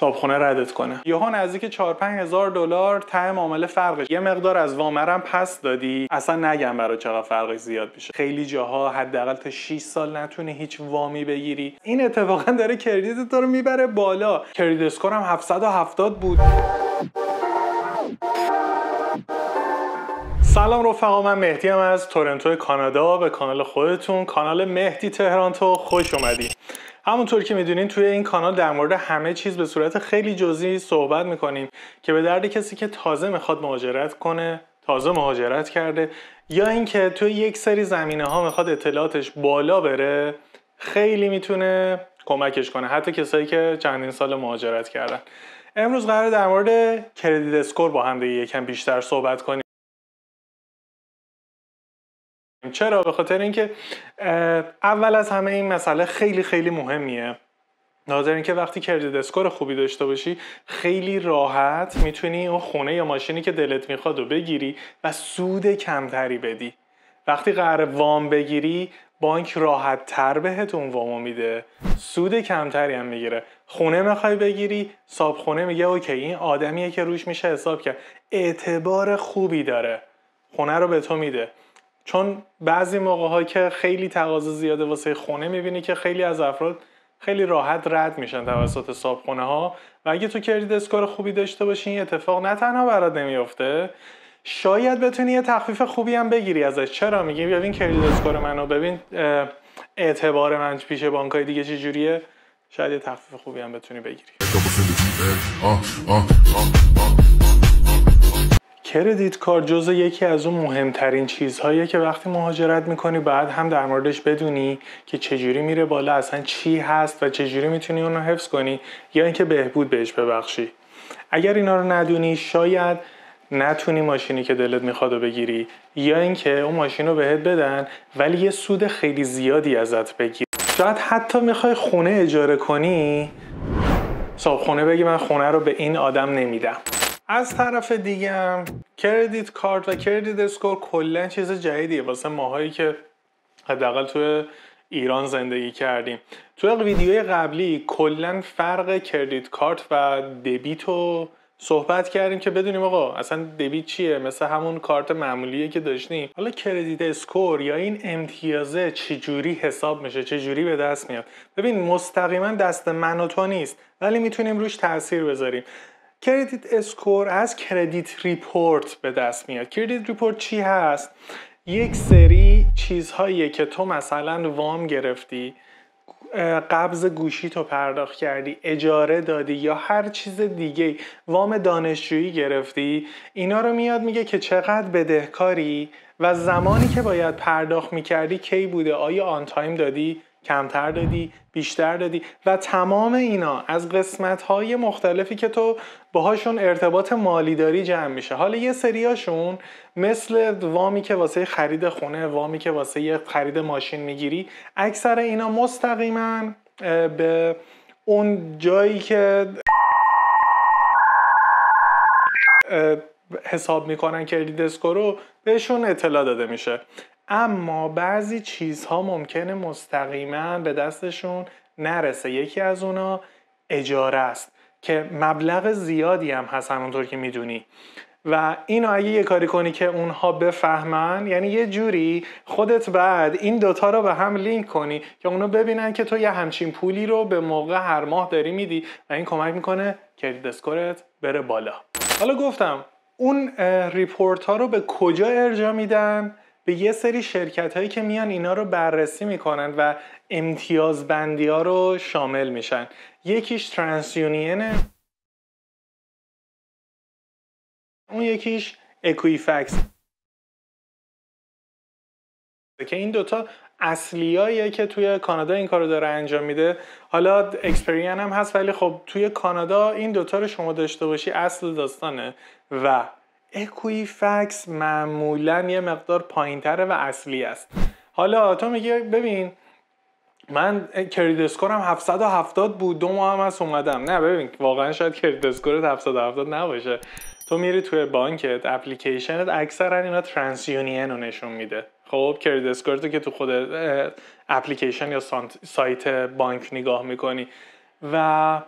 صابخونه ردت کنه یهو نزدیک 4 هزار دلار ته معامله فرقش یه مقدار از وامرم پس دادی اصلا نگم برای چرا فرقش زیاد میشه خیلی جاها حداقل تا 6 سال نتونی هیچ وامی بگیری این اتفاقا داره تو رو میبره بالا کردیت هم 770 بود سلام رفقا من مهدی هم از تورنتو کانادا به کانال خودتون کانال مهدی تهران تو خوش اومدید همونطور که میدونین توی این کانال در مورد همه چیز به صورت خیلی جزئی صحبت میکنیم که به درد کسی که تازه میخواد مهاجرت کنه تازه مهاجرت کرده یا اینکه توی یک سری زمینه ها میخواد اطلاعاتش بالا بره خیلی میتونه کمکش کنه حتی کسایی که چندین سال مهاجرت کردن امروز قرار در مورد کردیت اسکور با هم دیگه یکم بیشتر صحبت کنیم چرا به خاطر اینکه اول از همه این مسئله خیلی خیلی مهمیه ناظر اینکه وقتی کردید اسکور خوبی داشته باشی خیلی راحت میتونی اون خونه یا ماشینی که دلت میخواد و بگیری و سود کمتری بدی وقتی قرار وام بگیری بانک راحت تر بهت اون وام میده سود کمتری هم میگیره خونه میخوای بگیری صاحب خونه میگه اوکی این آدمیه که روش میشه حساب کرد اعتبار خوبی داره خونه رو به تو میده چون بعضی موقع هایی که خیلی تقاضا زیاده واسه خونه میبینی که خیلی از افراد خیلی راحت رد میشن توسط صابخونه ها و اگه تو کردیت اسکار خوبی داشته باشی این اتفاق نه تنها برات نمیفته شاید بتونی یه تخفیف خوبی هم بگیری ازش چرا میگی ببین کردیت اسکور منو ببین اعتبار من پیش بانکای دیگه چه جوریه شاید یه تخفیف خوبی هم بتونی بگیری کردیت کار جزء یکی از اون مهمترین چیزهایی که وقتی مهاجرت میکنی بعد هم در موردش بدونی که چجوری میره بالا اصلا چی هست و چجوری میتونی اون رو حفظ کنی یا اینکه بهبود بهش ببخشی اگر اینا رو ندونی شاید نتونی ماشینی که دلت میخواد بگیری یا اینکه اون ماشین رو بهت بدن ولی یه سود خیلی زیادی ازت بگیری شاید حتی میخوای خونه اجاره کنی صاحب خب، خونه بگی من خونه رو به این آدم نمیدم از طرف دیگه هم کردیت کارت و کردیت اسکور کلا چیز جدیدیه واسه ماهایی که حداقل توی ایران زندگی کردیم توی ویدیوی قبلی کلا فرق کردیت کارت و دبیت رو صحبت کردیم که بدونیم آقا اصلا دبیت چیه مثل همون کارت معمولیه که داشتیم حالا کردیت اسکور یا این امتیازه چجوری حساب میشه چجوری به دست میاد ببین مستقیما دست من و تو نیست ولی میتونیم روش تاثیر بذاریم کردیت اسکور از کردیت ریپورت به دست میاد کردیت ریپورت چی هست یک سری چیزهایی که تو مثلا وام گرفتی قبض گوشی تو پرداخت کردی اجاره دادی یا هر چیز دیگه وام دانشجویی گرفتی اینا رو میاد میگه که چقدر بدهکاری و زمانی که باید پرداخت میکردی کی بوده آیا آن تایم دادی کمتر دادی بیشتر دادی و تمام اینا از قسمت های مختلفی که تو باهاشون ارتباط مالی داری جمع میشه حالا یه سریاشون مثل وامی که واسه خرید خونه وامی که واسه خرید ماشین میگیری اکثر اینا مستقیما به اون جایی که حساب میکنن کردیت رو بهشون اطلاع داده میشه اما بعضی چیزها ممکنه مستقیما به دستشون نرسه یکی از اونا اجاره است که مبلغ زیادی هم هست همونطور که میدونی و اینو اگه یه کاری کنی که اونها بفهمن یعنی یه جوری خودت بعد این دوتا رو به هم لینک کنی که اونو ببینن که تو یه همچین پولی رو به موقع هر ماه داری میدی و این کمک میکنه که اسکورت بره بالا حالا گفتم اون ریپورت ها رو به کجا ارجا میدن به یه سری شرکت هایی که میان اینا رو بررسی میکنن و امتیاز بندی ها رو شامل میشن یکیش یونینه اون یکیش اکویفکس که این دوتا اصلیاییه که توی کانادا این کارو داره انجام میده حالا اکسپریان هم هست ولی خب توی کانادا این دوتا رو شما داشته باشی اصل داستانه و اکویفکس معمولا یه مقدار پایینتره و اصلی است حالا تو میگی ببین من کریدسکورم 770 بود دو ماه هم از اومدم نه ببین واقعا شاید کریدسکورت اسکورت 770 نباشه تو میری توی بانکت اپلیکیشنت اکثرا اینا ترانس یونین رو نشون میده خب کریدسکورتو که تو خود اپلیکیشن یا سایت بانک نگاه میکنی و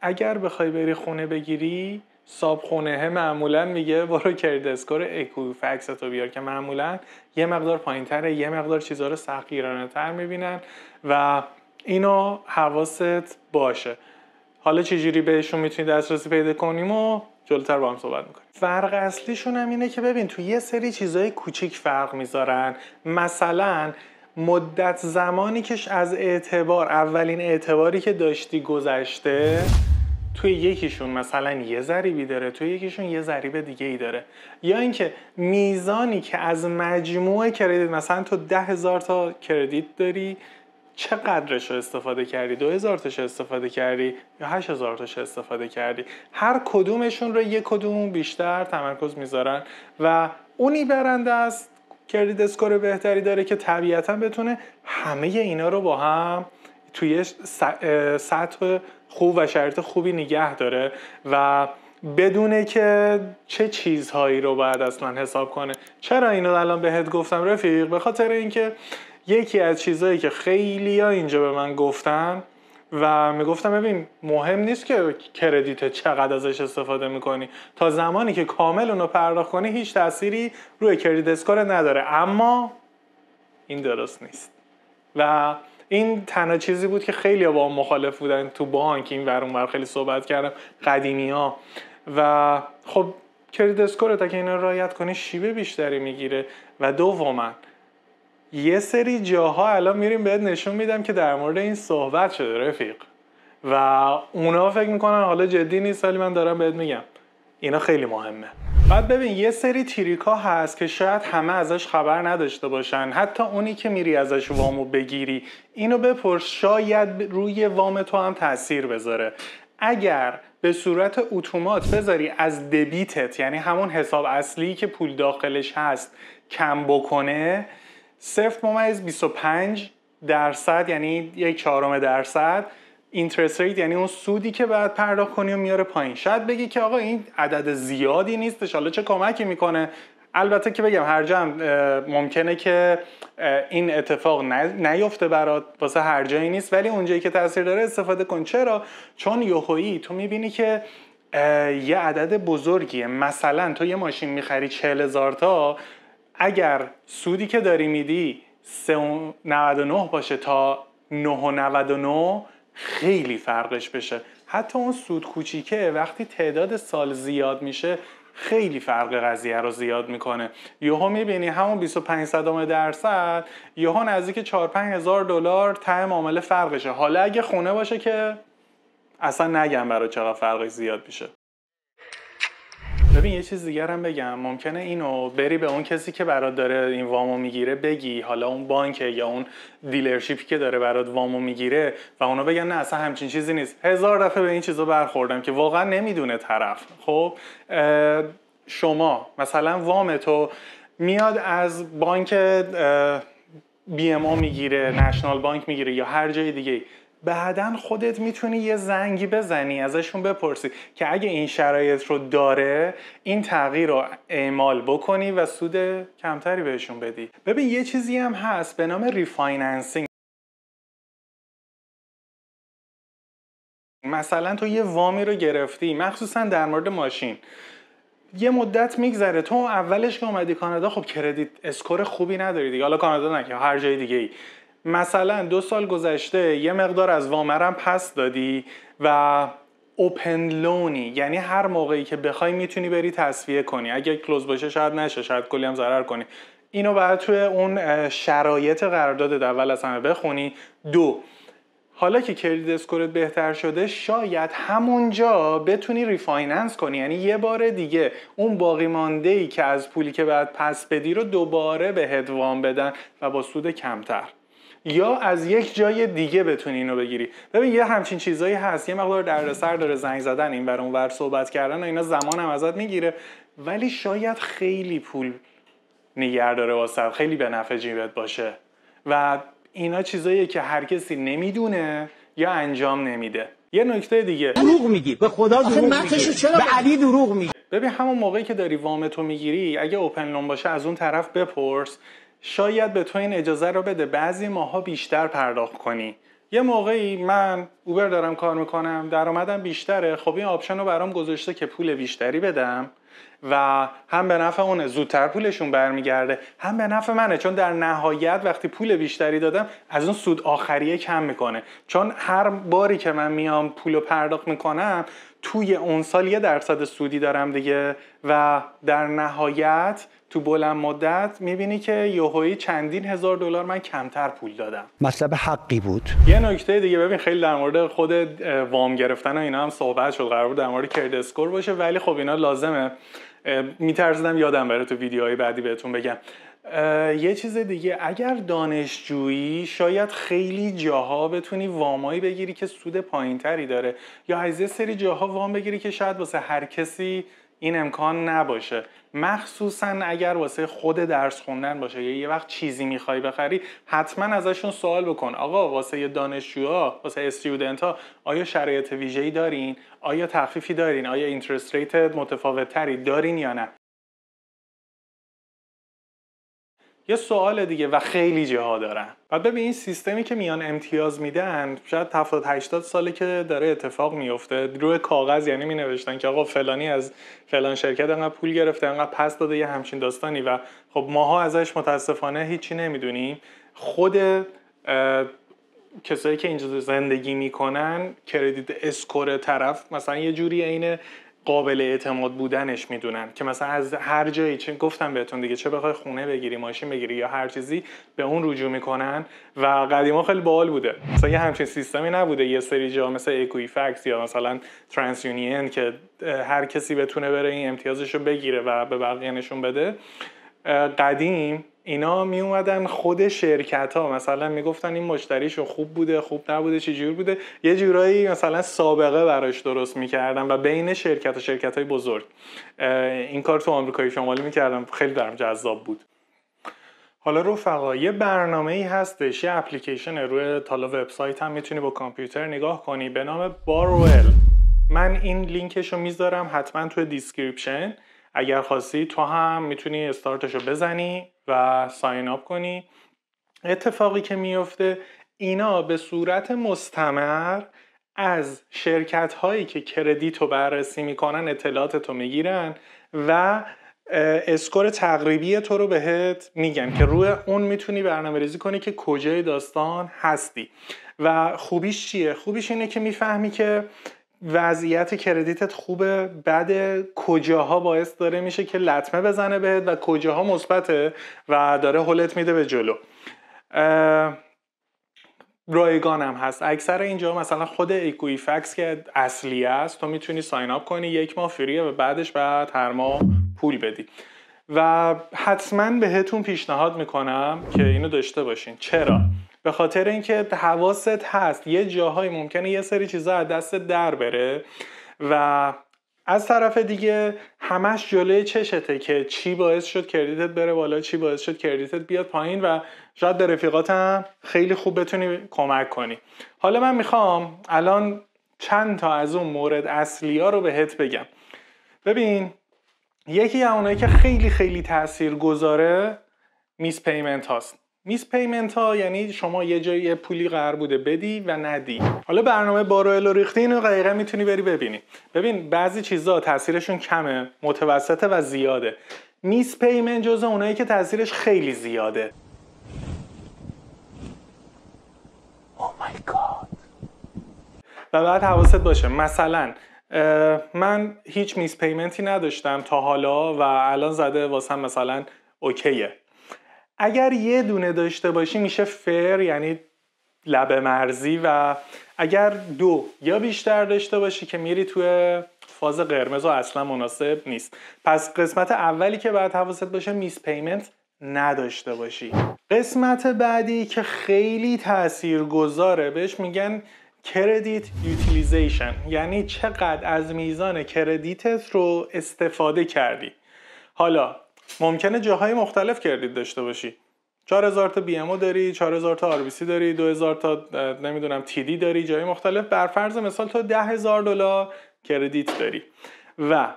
اگر بخوای بری خونه بگیری ساب معمولا میگه برو دستکار اسکور فکس تو بیار که معمولا یه مقدار پایین تره یه مقدار چیزها رو سختگیرانه تر میبینن و اینو حواست باشه حالا چجوری بهشون میتونی دسترسی پیدا کنیم و جلوتر با هم صحبت میکنیم فرق اصلیشون هم اینه که ببین تو یه سری چیزهای کوچیک فرق میذارن مثلا مدت زمانی که از اعتبار اولین اعتباری که داشتی گذشته توی یکیشون مثلا یه ضریبی داره توی یکیشون یه ضریب دیگه ای داره یا اینکه میزانی که از مجموع کردیت مثلا تو ده هزار تا کردیت داری چقدرش رو استفاده کردی دو هزار تاش استفاده کردی یا هشت هزار تاش استفاده کردی هر کدومشون رو یک کدوم بیشتر تمرکز میذارن و اونی برنده است کردیت اسکور بهتری داره که طبیعتا بتونه همه اینا رو با هم توی سطح خوب و شرط خوبی نگه داره و بدونه که چه چیزهایی رو باید اصلا حساب کنه چرا اینو الان بهت گفتم رفیق به خاطر اینکه یکی از چیزهایی که خیلی ها اینجا به من گفتن و میگفتم ببین مهم نیست که کردیت چقدر ازش استفاده میکنی تا زمانی که کامل اونو پرداخت کنی هیچ تأثیری روی کردیت اسکور نداره اما این درست نیست و این تنها چیزی بود که خیلی با هم مخالف بودن تو بانک این ور اونور خیلی صحبت کردم قدیمی ها و خب کرید اسکور تا که اینا رایت کنی شیبه بیشتری میگیره و دوما یه سری جاها الان میریم بهت نشون میدم که در مورد این صحبت شده رفیق و اونا فکر میکنن حالا جدی نیست ولی من دارم بهت میگم اینا خیلی مهمه بعد ببین یه سری تریکا هست که شاید همه ازش خبر نداشته باشن حتی اونی که میری ازش وامو بگیری اینو بپرس شاید روی وام تو هم تاثیر بذاره اگر به صورت اتومات بذاری از دبیتت یعنی همون حساب اصلی که پول داخلش هست کم بکنه صرف ممیز 25 درصد یعنی یک چهارم درصد اینترست ریت یعنی اون سودی که باید پرداخت کنی و میاره پایین شاید بگی که آقا این عدد زیادی نیست حالا چه کمکی میکنه البته که بگم هر جا ممکنه که این اتفاق نیفته برات واسه هر جایی نیست ولی اونجایی که تاثیر داره استفاده کن چرا چون یوهویی تو میبینی که یه عدد بزرگیه مثلا تو یه ماشین میخری چهل هزار تا اگر سودی که داری میدی 3.99 باشه تا 9.99 خیلی فرقش بشه حتی اون سود کوچیکه وقتی تعداد سال زیاد میشه خیلی فرق قضیه رو زیاد میکنه یهو میبینی همون 25 صدام درصد یهو نزدیک 4 هزار دلار ته معامله فرقشه حالا اگه خونه باشه که اصلا نگم برای چقدر فرقش زیاد میشه ببین یه چیز دیگر هم بگم ممکنه اینو بری به اون کسی که برات داره این وامو میگیره بگی حالا اون بانک یا اون دیلرشیپی که داره برات وامو میگیره و اونا بگن نه اصلا همچین چیزی نیست هزار دفعه به این چیزا برخوردم که واقعا نمیدونه طرف خب شما مثلا وام تو میاد از بانک بی ام او میگیره نشنال بانک میگیره یا هر جای دیگه بعدا خودت میتونی یه زنگی بزنی ازشون بپرسی که اگه این شرایط رو داره این تغییر رو اعمال بکنی و سود کمتری بهشون بدی ببین یه چیزی هم هست به نام ریفایننسینگ مثلا تو یه وامی رو گرفتی مخصوصا در مورد ماشین یه مدت میگذره تو اولش که اومدی کانادا خب کردیت اسکور خوبی نداری دیگه حالا کانادا نه هر جای دیگه ای مثلا دو سال گذشته یه مقدار از وامرم پس دادی و اوپن لونی یعنی هر موقعی که بخوای میتونی بری تصفیه کنی اگه کلوز باشه شاید نشه شاید کلی هم ضرر کنی اینو باید توی اون شرایط قرارداد اول از همه بخونی دو حالا که کردیت اسکورت بهتر شده شاید همونجا بتونی ریفایننس کنی یعنی یه بار دیگه اون باقی مانده ای که از پولی که بعد پس بدی رو دوباره به وام بدن و با سود کمتر یا از یک جای دیگه بتونی اینو بگیری ببین یه همچین چیزایی هست یه مقدار دردسر داره زنگ زدن این بر اونور صحبت کردن و اینا زمان هم ازت میگیره ولی شاید خیلی پول نگر داره واسه خیلی به نفع جیبت باشه و اینا چیزاییه که هر کسی نمیدونه یا انجام نمیده یه نکته دیگه دروغ میگی به خدا دروغ میگی چرا به علی دروغ میگی ببین همون موقعی که داری وامتو میگیری اگه اوپن لون باشه از اون طرف بپرس شاید به تو این اجازه رو بده بعضی ماها بیشتر پرداخت کنی یه موقعی من اوبر دارم کار میکنم درآمدم بیشتره خب این آپشن رو برام گذاشته که پول بیشتری بدم و هم به نفع اونه زودتر پولشون برمیگرده هم به نفع منه چون در نهایت وقتی پول بیشتری دادم از اون سود آخریه کم میکنه چون هر باری که من میام پول رو پرداخت میکنم توی اون سال یه درصد سودی دارم دیگه و در نهایت تو بلند مدت میبینی که یوهوی چندین هزار دلار من کمتر پول دادم مطلب حقی بود یه نکته دیگه ببین خیلی در مورد خود وام گرفتن و اینا هم صحبت شد قرار بود در مورد کرد اسکور باشه ولی خب اینا لازمه میترزدم یادم برای تو ویدیوهای بعدی بهتون بگم یه چیز دیگه اگر دانشجویی شاید خیلی جاها بتونی وامایی بگیری که سود پایینتری داره یا از یه سری جاها وام بگیری که شاید واسه هر کسی این امکان نباشه مخصوصا اگر واسه خود درس خوندن باشه یه وقت چیزی میخوای بخری حتما ازشون سوال بکن آقا واسه دانشجوها واسه استیودنت ها آیا شرایط ویژه‌ای دارین آیا تخفیفی دارین آیا اینترست ریت متفاوت تری دارین یا نه یه سوال دیگه و خیلی جاها دارن و ببین این سیستمی که میان امتیاز میدن شاید 70 80 ساله که داره اتفاق میفته روی کاغذ یعنی می نوشتن که آقا فلانی از فلان شرکت انقدر پول گرفته انقدر پس داده یه همچین داستانی و خب ماها ازش متاسفانه هیچی نمیدونیم خود کسایی که اینجا زندگی میکنن کردیت اسکور طرف مثلا یه جوری عین قابل اعتماد بودنش میدونن که مثلا از هر جایی چه گفتم بهتون دیگه چه بخوای خونه بگیری ماشین بگیری یا هر چیزی به اون رجوع میکنن و قدیما خیلی باحال بوده مثلا یه همچین سیستمی نبوده یه سری جا مثل اکویفکس یا مثلا ترانس یونین که هر کسی بتونه بره این امتیازش رو بگیره و به بقیه نشون بده قدیم اینا می اومدن خود شرکت ها مثلا میگفتن این مشتریشون خوب بوده خوب نبوده چه جور بوده یه جورایی مثلا سابقه براش درست میکردن و بین شرکت و شرکت های بزرگ این کار تو آمریکای شمالی میکردم خیلی درم جذاب بود حالا رفقا یه برنامه ای هستش یه اپلیکیشن روی تالا وبسایت هم میتونی با کامپیوتر نگاه کنی به نام بارول من این لینکش رو میذارم حتما تو دیسکریپشن اگر خواستی تو هم میتونی استارتش رو بزنی و ساین اپ کنی اتفاقی که میفته اینا به صورت مستمر از شرکت هایی که کردیت رو بررسی میکنن اطلاعات تو میگیرن و اسکور تقریبی تو رو بهت میگن که روی اون میتونی برنامه ریزی کنی که کجای داستان هستی و خوبیش چیه؟ خوبیش اینه که میفهمی که وضعیت کردیتت خوبه بعد کجاها باعث داره میشه که لطمه بزنه بهت و کجاها مثبته و داره حلت میده به جلو رایگان هم هست اکثر اینجا مثلا خود ایکوی فکس که اصلی است تو میتونی ساین اپ کنی یک ماه فریه و بعدش بعد هر ماه پول بدی و حتما بهتون پیشنهاد میکنم که اینو داشته باشین چرا به خاطر اینکه حواست هست یه جاهایی ممکنه یه سری چیزا از دست در بره و از طرف دیگه همش جلوی چشته که چی باعث شد کردیتت بره بالا چی باعث شد کردیتت بیاد پایین و شاید به رفیقاتم خیلی خوب بتونی کمک کنی حالا من میخوام الان چند تا از اون مورد اصلی ها رو بهت بگم ببین یکی از اونایی که خیلی خیلی تاثیر گذاره میس پیمنت هاست میس پیمنت ها یعنی شما یه جایی پولی قرار بوده بدی و ندی حالا برنامه بارو و ریختی اینو دقیقا میتونی بری ببینی ببین بعضی چیزها تاثیرشون کمه متوسطه و زیاده میس پیمنت جزء اونایی که تاثیرش خیلی زیاده oh و بعد حواست باشه مثلا من هیچ میس پیمنتی نداشتم تا حالا و الان زده واسه مثلا اوکیه اگر یه دونه داشته باشی میشه فر یعنی لبه مرزی و اگر دو یا بیشتر داشته باشی که میری توی فاز قرمز و اصلا مناسب نیست پس قسمت اولی که باید حواست باشه میس پیمنت نداشته باشی قسمت بعدی که خیلی تأثیر گذاره بهش میگن کردیت یوتیلیزیشن یعنی چقدر از میزان کردیتت رو استفاده کردی حالا ممکنه جاهای مختلف کردیت داشته باشی 4000 تا او داری 4000 تا سی داری 2000 تا نمیدونم TD داری جای مختلف بر فرض مثال تو 10000 دلار کردیت داری و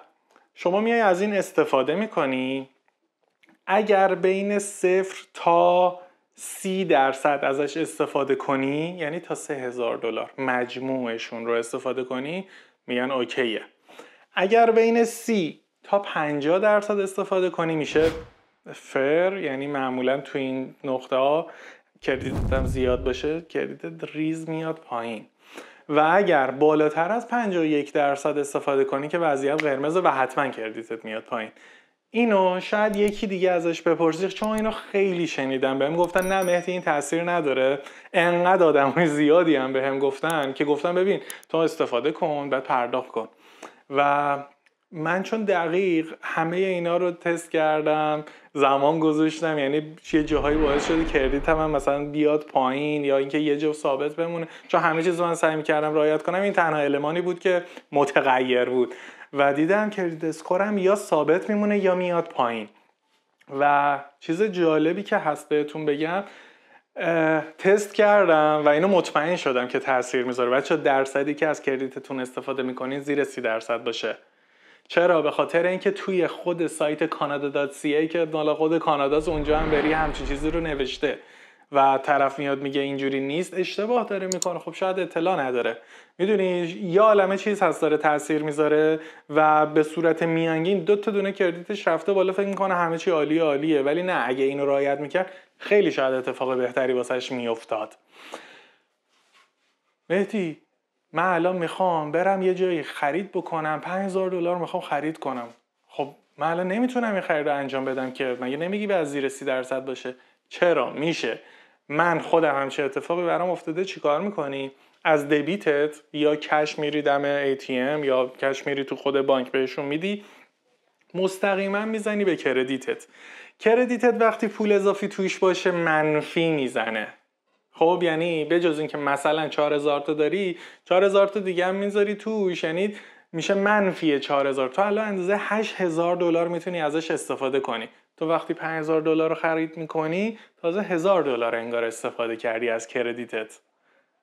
شما میای از این استفاده میکنی اگر بین صفر تا سی درصد ازش استفاده کنی یعنی تا سه هزار دلار مجموعشون رو استفاده کنی میگن اوکیه اگر بین سی تا 50 درصد استفاده کنی میشه فر یعنی معمولا تو این نقطه ها کردیتت زیاد باشه کردیت ریز میاد پایین و اگر بالاتر از 51 درصد استفاده کنی که وضعیت قرمز و حتما کردیتت میاد پایین اینو شاید یکی دیگه ازش بپرسی چون اینو خیلی شنیدم بهم گفتن نه مهدی این تاثیر نداره انقدر آدمای زیادی هم بهم به گفتن که گفتن ببین تو استفاده کن بعد پرداخت کن و من چون دقیق همه اینا رو تست کردم زمان گذاشتم یعنی یه جاهایی باعث شده کردیت هم مثلا بیاد پایین یا اینکه یه جا ثابت بمونه چون همه چیز من سعی کردم رایت کنم این تنها المانی بود که متغیر بود و دیدم کردیت اسکورم یا ثابت میمونه یا میاد پایین و چیز جالبی که هست بهتون بگم تست کردم و اینو مطمئن شدم که تاثیر میذاره بچه درصدی که از کردیتتون استفاده میکنین زیر سی درصد باشه چرا به خاطر اینکه توی خود سایت کانادا.ca که مال خود کاناداست اونجا هم بری همچین چیزی رو نوشته و طرف میاد میگه اینجوری نیست اشتباه داره میکنه خب شاید اطلاع نداره میدونی یا عالمه چیز هست داره تاثیر میذاره و به صورت میانگین دو تا دونه کردیتش رفته بالا فکر میکنه همه چی عالی عالیه ولی نه اگه اینو رعایت میکرد خیلی شاید اتفاق بهتری واسش میافتاد مهدی من الان میخوام برم یه جایی خرید بکنم 5000 دلار میخوام خرید کنم خب من الان نمیتونم این خرید رو انجام بدم که مگه نمیگی به از زیر سی درصد باشه چرا میشه من خودم هم چه اتفاقی برام افتاده چیکار میکنی از دبیتت یا کش میری دم ATM یا کش میری تو خود بانک بهشون میدی مستقیما میزنی به کردیتت کردیتت وقتی پول اضافی تویش باشه منفی میزنه خب یعنی بجز اینکه مثلا 4000 تا داری 4000 تا دیگه هم میذاری توش یعنی میشه منفی 4000 تو الان اندازه هزار دلار میتونی ازش استفاده کنی تو وقتی 5000 دلار رو خرید میکنی تازه هزار دلار انگار استفاده کردی از کردیتت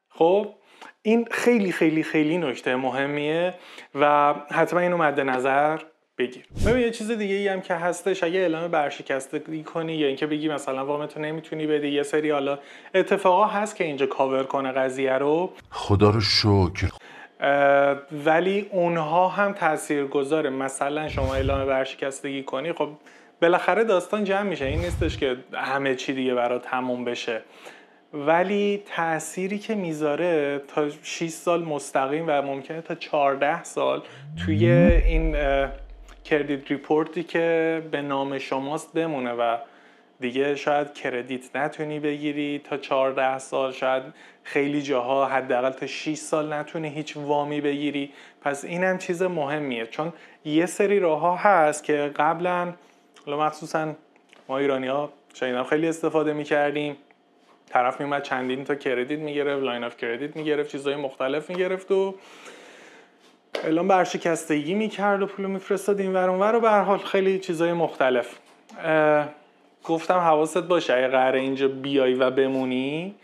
خب این خیلی خیلی خیلی نکته مهمیه و حتما اینو مد نظر بگیر ببین یه چیز دیگه ای هم که هستش اگه اعلام برشکستگی کنی یا اینکه بگی مثلا وامتو نمیتونی بدی یه سری حالا اتفاقا هست که اینجا کاور کنه قضیه رو خدا رو شکر ولی اونها هم تاثیر گذاره مثلا شما اعلام برشکستگی کنی خب بالاخره داستان جمع میشه این نیستش که همه چی دیگه برات تموم بشه ولی تأثیری که میذاره تا 6 سال مستقیم و ممکنه تا 14 سال توی این کردیت ریپورتی که به نام شماست بمونه و دیگه شاید کردیت نتونی بگیری تا 14 سال شاید خیلی جاها حداقل تا 6 سال نتونی هیچ وامی بگیری پس این هم چیز مهمیه چون یه سری راه ها هست که قبلا مخصوصا ما ایرانی ها هم خیلی استفاده میکردیم طرف میومد چندین تا کردیت میگرفت لاین آف کردیت میگرفت چیزهای مختلف میگرفت و الان برشکستگی میکرد و پول میفرستاد این ور اونور و به حال خیلی چیزای مختلف گفتم حواست باشه اگه قرار اینجا بیای و بمونی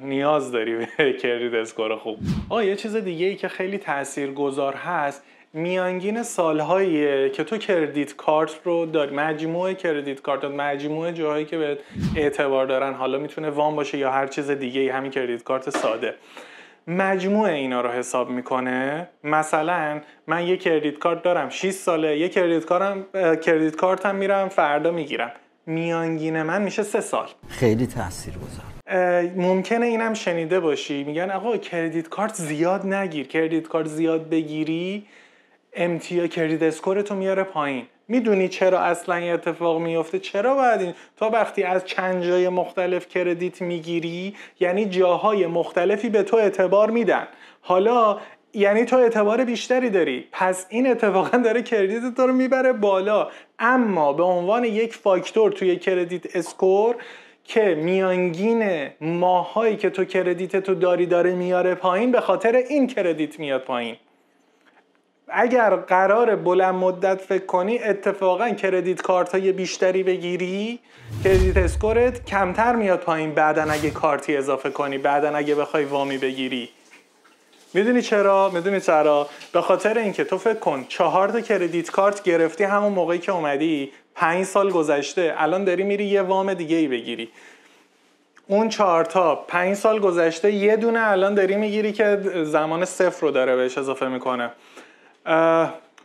نیاز داری به کردیت اسکور خوب آه یه چیز دیگه ای که خیلی گذار هست میانگین سالهایی که تو کردیت کارت رو داری مجموعه کردیت کارت مجموعه جاهایی که به اعتبار دارن حالا میتونه وام باشه یا هر چیز دیگه ای همین کردیت کارت ساده مجموع اینا رو حساب میکنه مثلا من یه کردیت کارت دارم 6 ساله یه کردیت کارم کردیت کارتم میرم فردا میگیرم میانگین من میشه سه سال خیلی تاثیر گذار ممکنه اینم شنیده باشی میگن آقا کردیت کارت زیاد نگیر کردیت کارت زیاد بگیری امتیا کردیت اسکورتو میاره پایین میدونی چرا اصلا این اتفاق میفته چرا باید این تا وقتی از چند جای مختلف کردیت میگیری یعنی جاهای مختلفی به تو اعتبار میدن حالا یعنی تو اعتبار بیشتری داری پس این اتفاقا داره کردیت تو رو میبره بالا اما به عنوان یک فاکتور توی کردیت اسکور که میانگین ماهایی که تو کردیت تو داری داره میاره پایین به خاطر این کردیت میاد پایین اگر قرار بلند مدت فکر کنی اتفاقا کردیت کارت های بیشتری بگیری کردیت اسکورت کمتر میاد پایین بعدا اگه کارتی اضافه کنی بعدا اگه بخوای وامی بگیری میدونی چرا میدونی چرا به خاطر اینکه تو فکر کن چهار تا کردیت کارت گرفتی همون موقعی که اومدی پنج سال گذشته الان داری میری یه وام دیگه ای بگیری اون چهار تا پنج سال گذشته یه دونه الان داری میگیری که زمان صفر رو داره بهش اضافه میکنه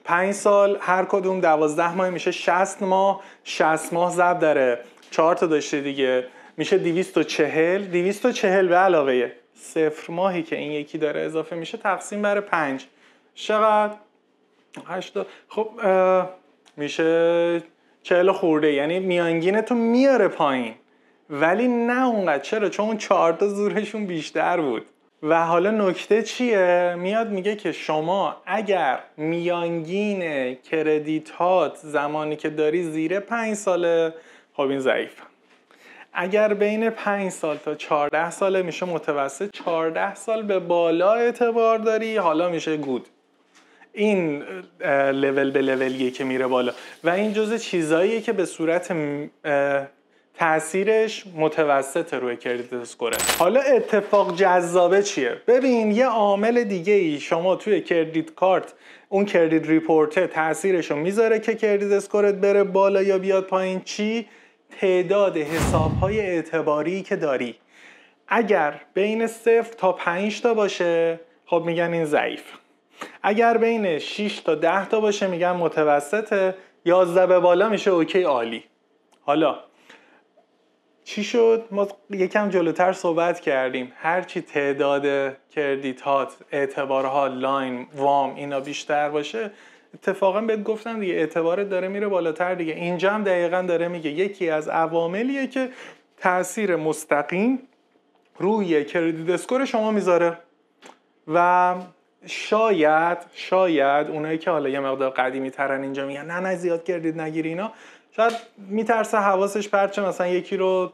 پنج سال هر کدوم دوازده ماه میشه 60 ماه 60 ماه ضرب داره چهار تا داشته دیگه میشه 240 240 به علاوه صفر ماهی که این یکی داره اضافه میشه تقسیم بر 5 چقدر 80 خب میشه 40 خورده یعنی میانگینتون تو پایین ولی نه اونقدر چرا چون اون چهار تا زورشون بیشتر بود و حالا نکته چیه؟ میاد میگه که شما اگر میانگین کردیتات زمانی که داری زیر پنج ساله خب این ضعیف اگر بین پنج سال تا چهارده ساله میشه متوسط چهارده سال به بالا اعتبار داری حالا میشه گود این لول به لولیه که میره بالا و این جزء چیزاییه که به صورت تاثیرش متوسط روی کردیت اسکوره حالا اتفاق جذابه چیه ببین یه عامل دیگه ای شما توی کردیت کارت اون کردیت ریپورته تاثیرش میذاره که کردیت اسکورت بره بالا یا بیاد پایین چی تعداد حسابهای اعتباری که داری اگر بین صفر تا 5 تا باشه خب میگن این ضعیف اگر بین 6 تا 10 تا باشه میگن متوسطه 11 به بالا میشه اوکی عالی حالا چی شد ما یکم جلوتر صحبت کردیم هرچی تعداد کردیت هات اعتبارها لاین وام اینا بیشتر باشه اتفاقا بهت گفتم دیگه اعتبارت داره میره بالاتر دیگه اینجا هم دقیقا داره میگه یکی از عواملیه که تاثیر مستقیم روی کردیت اسکور شما میذاره و شاید شاید اونایی که حالا یه مقدار قدیمی ترن اینجا میگن نه نه زیاد کردید نگیری اینا شاید میترسه حواسش پرچه مثلا یکی رو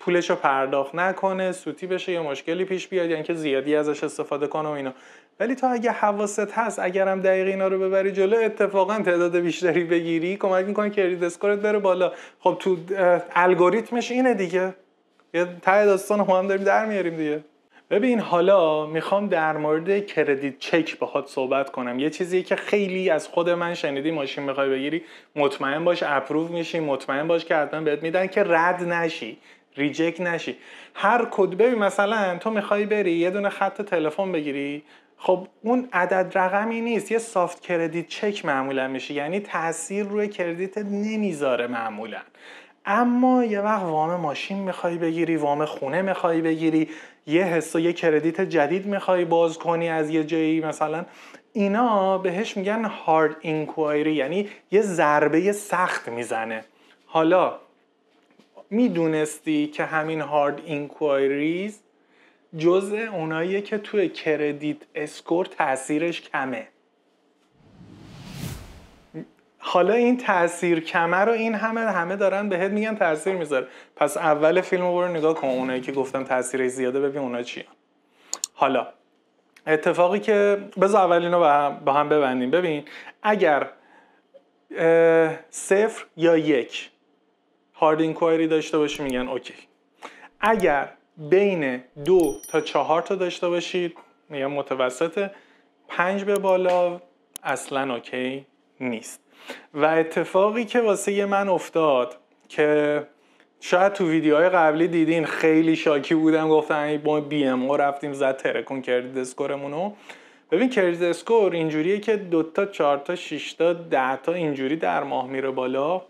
پولش رو پرداخت نکنه سوتی بشه یا مشکلی پیش بیاد یا یعنی اینکه زیادی ازش استفاده کنه و اینا ولی تا اگه حواست هست اگرم دقیق اینا رو ببری جلو اتفاقا تعداد بیشتری بگیری کمک میکنه کردیت اسکورت بره بالا خب تو الگوریتمش اینه دیگه یه تای داستان هم داریم در میاریم دیگه ببین حالا میخوام در مورد کردیت چک باهات صحبت کنم یه چیزی که خیلی از خود من شنیدی ماشین میخوای بگیری مطمئن باش اپروو میشی مطمئن باش که حتما بهت میدن که رد نشی ریجکت نشی هر کد ببین مثلا تو میخوای بری یه دونه خط تلفن بگیری خب اون عدد رقمی نیست یه سافت کردیت چک معمولا میشه یعنی تاثیر روی کردیت نمیذاره معمولا اما یه وقت وام ماشین میخوای بگیری وام خونه میخوای بگیری یه حس و یه کردیت جدید میخوای باز کنی از یه جایی مثلا اینا بهش میگن هارد اینکوایری یعنی یه ضربه سخت میزنه حالا میدونستی که همین هارد اینکوایریز جزء اوناییه که توی کردیت اسکور تاثیرش کمه حالا این تاثیر کمه رو این همه همه دارن بهت میگن تاثیر میذاره پس اول فیلم رو برو نگاه کن اونایی که گفتم تاثیر زیاده ببین اونا چیه حالا اتفاقی که بذار اول اینو با هم ببندیم ببین اگر صفر یا یک هارد اینکوایری داشته باشی میگن اوکی اگر بین دو تا چهار تا داشته باشید میگن متوسطه پنج به بالا اصلا اوکی نیست و اتفاقی که واسه من افتاد که شاید تو ویدیوهای قبلی دیدین خیلی شاکی بودم گفتم با بی ام رفتیم زد ترکون کردید رو ببین کردید اسکور اینجوریه که دوتا تا شیشتا دهتا اینجوری در ماه میره بالا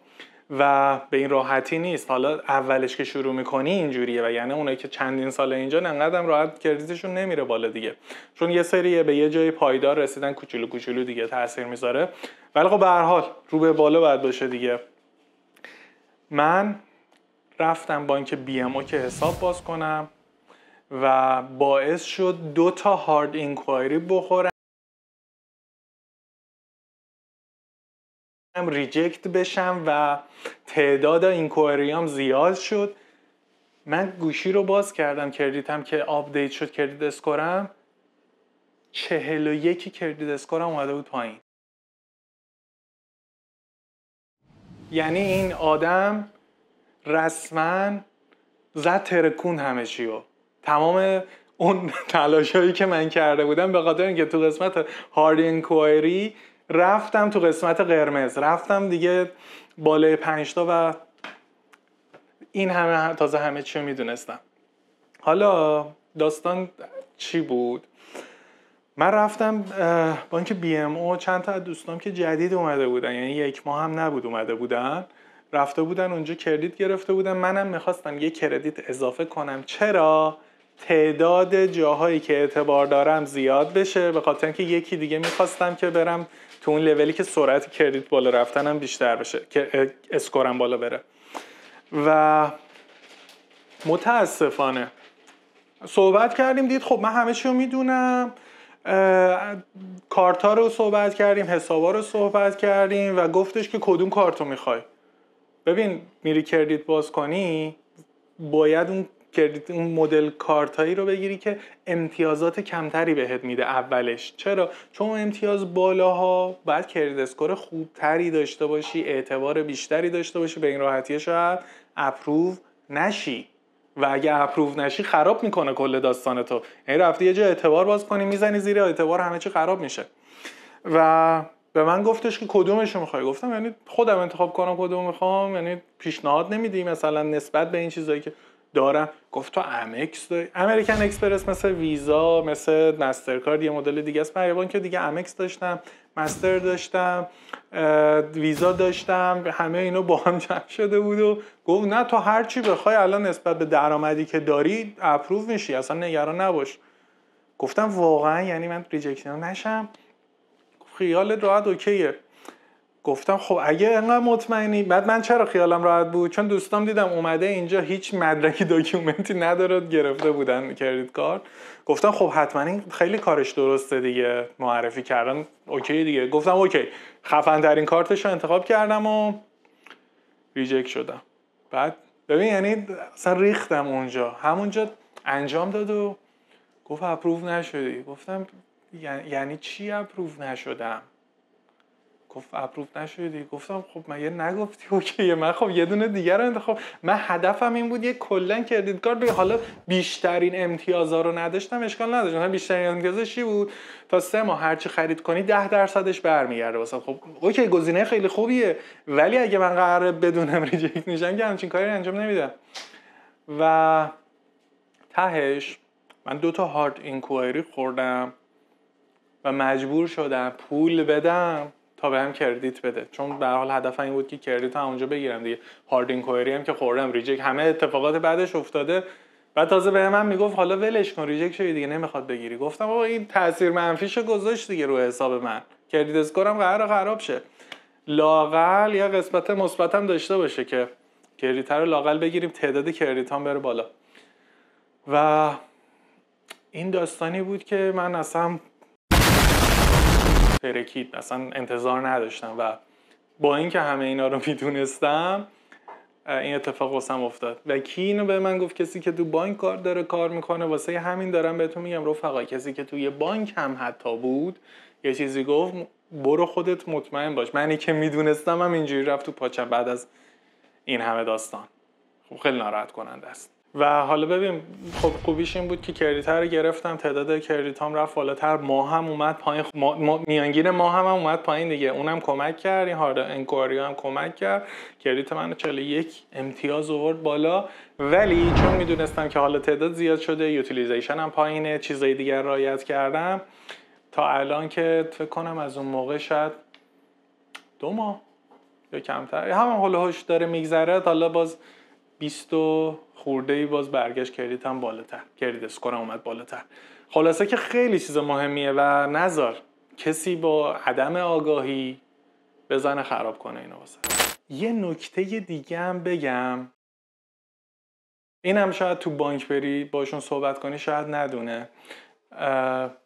و به این راحتی نیست حالا اولش که شروع میکنی اینجوریه و یعنی اونایی که چندین سال اینجا انقدرم راحت کردیزشون نمیره بالا دیگه چون یه سریه به یه جای پایدار رسیدن کوچولو کوچولو دیگه تاثیر میذاره ولی خب به حال رو به بالا باید باشه دیگه من رفتم بانک بی ام که حساب باز کنم و باعث شد دو تا هارد اینکوایری بخورم ریجکت بشم و تعداد کوئریام زیاد شد من گوشی رو باز کردم کردیتم که آپدیت شد کردیت اسکورم چهل و یکی کردیت اسکورم اومده بود پایین یعنی این آدم رسما زد ترکون همه چیو تمام اون تلاش هایی که من کرده بودم به خاطر اینکه تو قسمت هارد انکوایری رفتم تو قسمت قرمز رفتم دیگه بالای پنجتا و این همه تازه همه چی میدونستم حالا داستان چی بود من رفتم بانک بی ام او چند تا از دوستام که جدید اومده بودن یعنی یک ماه هم نبود اومده بودن رفته بودن اونجا کردیت گرفته بودن منم میخواستم یه کردیت اضافه کنم چرا تعداد جاهایی که اعتبار دارم زیاد بشه به خاطر اینکه یکی دیگه میخواستم که برم اون لولی که سرعت کردیت بالا رفتنم بیشتر بشه که اسکورم بالا بره و متاسفانه صحبت کردیم دید خب من همه رو میدونم کارتا رو صحبت کردیم حسابا رو صحبت کردیم و گفتش که کدوم کارت میخوای ببین میری کردیت باز کنی باید اون کردیت اون مدل کارتایی رو بگیری که امتیازات کمتری بهت میده اولش چرا چون امتیاز بالاها بعد کردیت اسکور خوبتری داشته باشی اعتبار بیشتری داشته باشی به این راحتی شاید اپروو نشی و اگه اپروو نشی خراب میکنه کل داستان تو یعنی رفتی یه جا اعتبار باز کنی میزنی زیر اعتبار همه چی خراب میشه و به من گفتش که کدومش میخوای گفتم یعنی خودم انتخاب کنم کدوم میخوام یعنی پیشنهاد نمیدی مثلا نسبت به این چیزایی که دارم گفت تو امکس داری امریکن اکسپرس مثل ویزا مثل مسترکارد یه مدل دیگه است من که دیگه امکس داشتم مستر داشتم ویزا داشتم همه اینا با هم جمع شده بود و گفت نه تو هر چی بخوای الان نسبت به درآمدی که داری اپروو میشی اصلا نگران نباش گفتم واقعا یعنی من ریجکشن نشم خیال راحت اوکیه گفتم خب اگه انقدر مطمئنی بعد من چرا خیالم راحت بود چون دوستام دیدم اومده اینجا هیچ مدرکی داکیومنتی نداره گرفته بودن کردیت کارت گفتم خب حتما این خیلی کارش درسته دیگه معرفی کردن اوکی دیگه گفتم اوکی خفن ترین کارتش رو انتخاب کردم و ریجکت شدم بعد ببین یعنی اصلا ریختم اونجا همونجا انجام داد و گفت اپروو نشدی گفتم یعنی چی اپروو نشدم گفت اپروف نشدی گفتم خب مگه نگفتی اوکی من خب یه دونه دیگر رو انتخاب من هدفم این بود یه کلا کردیت کارت بگیرم حالا بیشترین امتیازا رو نداشتم اشکال نداشت من بیشترین امتیازش چی بود تا سه ماه هرچی خرید کنی ده درصدش برمیگرده واسه خب اوکی گزینه خیلی خوبیه ولی اگه من قرار بدونم ریجکت نشم که همچین کاری انجام نمیدم و تهش من دو تا هارد اینکوایری خوردم و مجبور شدم پول بدم تا به هم کردیت بده چون به حال هدف این بود که کردیت هم اونجا بگیرم دیگه هارد اینکوئری هم که خوردم ریجکت همه اتفاقات بعدش افتاده بعد تازه به من میگفت حالا ولش کن ریجکت شدی دیگه نمیخواد بگیری گفتم بابا این تاثیر منفیشو گذاشت دیگه رو حساب من کردیت اسکورم قرار خراب شه لاقل یا قسمت مثبتم داشته باشه که کردیت رو لاقل بگیریم تعداد کردیت هم بره بالا و این داستانی بود که من اصلا ترکید اصلا انتظار نداشتم و با اینکه همه اینا رو میدونستم این اتفاق واسم افتاد و کی اینو به من گفت کسی که تو بانک کار داره کار میکنه واسه همین دارم بهتون میگم رفقا کسی که توی بانک هم حتی بود یه چیزی گفت برو خودت مطمئن باش منی که میدونستم هم اینجوری رفت تو پاچم بعد از این همه داستان خب خیلی ناراحت کننده است و حالا ببین خب خوبیش این بود که کریت رو گرفتم تعداد کریت هم رفت بالاتر ما هم اومد پایین ما... ما... میانگیر ما هم, هم اومد پایین دیگه اونم کمک کرد این هارد انکواری هم کمک کرد کریت من یک امتیاز آورد بالا ولی چون میدونستم که حالا تعداد زیاد شده یوتیلیزیشن هم پایینه چیزای دیگر رایت کردم تا الان که فکر کنم از اون موقع شاید دو ماه یا کمتر هم هول داره میگذره حالا باز 20 خورده ای باز برگشت کردیت هم بالاتر کردیت اسکور اومد بالاتر خلاصه که خیلی چیز مهمیه و نظر کسی با عدم آگاهی بزنه خراب کنه اینو واسه یه نکته دیگه هم بگم این هم شاید تو بانک بری باشون صحبت کنی شاید ندونه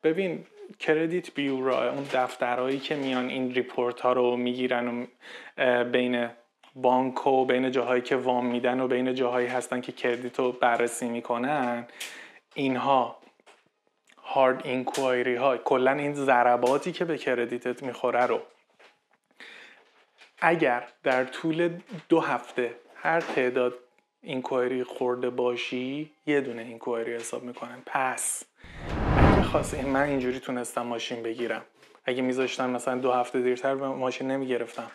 ببین کردیت بیورا اون دفترهایی که میان این ریپورت ها رو میگیرن و بین بانک و بین جاهایی که وام میدن و بین جاهایی هستن که کردیت رو بررسی میکنن اینها هارد اینکوایری ها کلا این ضرباتی که به کردیتت میخوره رو اگر در طول دو هفته هر تعداد اینکوایری خورده باشی یه دونه اینکوایری حساب میکنن پس اگه خواستی من اینجوری تونستم ماشین بگیرم اگه میذاشتن مثلا دو هفته دیرتر ماشین نمیگرفتم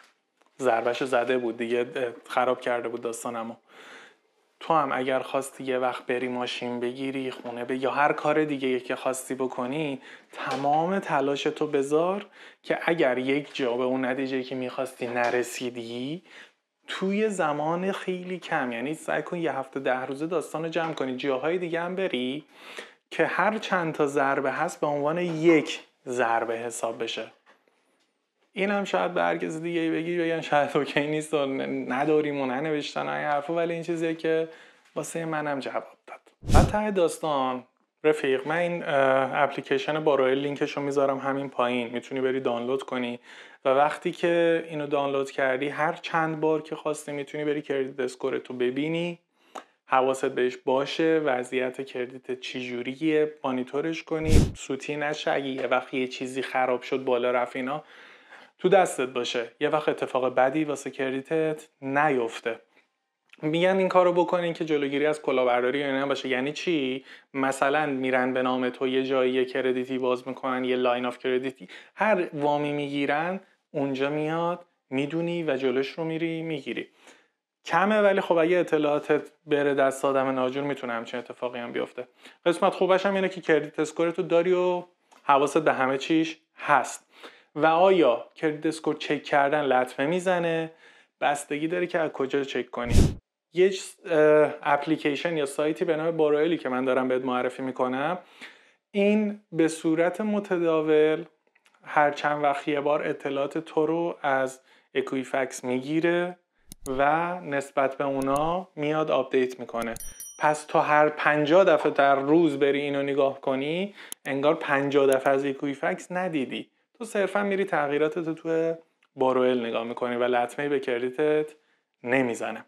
ضربش زده بود دیگه خراب کرده بود داستانمو تو هم اگر خواستی یه وقت بری ماشین بگیری خونه به یا هر کار دیگه که خواستی بکنی تمام تلاش تو بذار که اگر یک جا به اون نتیجه که میخواستی نرسیدی توی زمان خیلی کم یعنی سعی کن یه هفته ده روزه داستان رو جمع کنی جاهای دیگه هم بری که هر چند تا ضربه هست به عنوان یک ضربه حساب بشه این هم شاید به هر کس دیگه بگی بگن شاید اوکی نیست و نداریم و ننوشتن این حرفا ولی این چیزیه که واسه منم جواب داد و ته داستان رفیق من این اپلیکیشن باروی لینکش رو میذارم همین پایین میتونی بری دانلود کنی و وقتی که اینو دانلود کردی هر چند بار که خواستی میتونی بری کردیت تو ببینی حواست بهش باشه وضعیت کردیت چجوریه مانیتورش کنی سوتی نشه اگه یه یه چیزی خراب شد بالا رفت اینا تو دستت باشه یه وقت اتفاق بدی واسه کردیتت نیفته میگن این کارو بکنین که جلوگیری از کلاهبرداری اینا باشه یعنی چی مثلا میرن به نام تو یه جایی یه کردیتی باز میکنن یه لاین آف کردیتی هر وامی میگیرن اونجا میاد میدونی و جلوش رو میری میگیری کمه ولی خب اگه اطلاعاتت بره دست آدم ناجور میتونه همچین اتفاقی هم بیفته قسمت خوبش هم اینه که کردیت اسکورتو داری و حواست به همه چیش هست و آیا کردیت اسکور چک کردن لطمه میزنه بستگی داره که از کجا چک کنی یه اپلیکیشن یا سایتی به نام بارایلی که من دارم بهت معرفی میکنم این به صورت متداول هر چند وقت یه بار اطلاعات تو رو از اکویفکس میگیره و نسبت به اونا میاد آپدیت میکنه پس تو هر 50 دفعه در روز بری اینو نگاه کنی انگار 50 دفعه از اکویفکس ندیدی تو صرفا میری تغییراتت رو تو باروئل نگاه میکنی و لطمه به کردیتت نمیزنه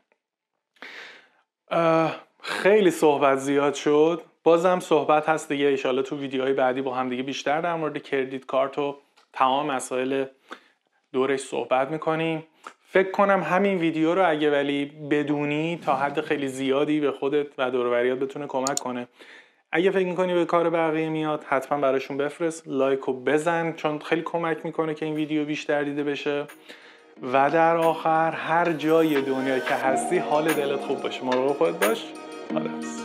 خیلی صحبت زیاد شد بازم صحبت هست دیگه ایشالا تو ویدیوهای بعدی با هم دیگه بیشتر در مورد کردیت کارت و تمام مسائل دورش صحبت میکنیم فکر کنم همین ویدیو رو اگه ولی بدونی تا حد خیلی زیادی به خودت و دوروریات بتونه کمک کنه اگه فکر میکنی به کار بقیه میاد حتما براشون بفرست لایک و بزن چون خیلی کمک میکنه که این ویدیو بیشتر دیده بشه و در آخر هر جای دنیا که هستی حال دلت خوب باشه مراقب خودت باش خدا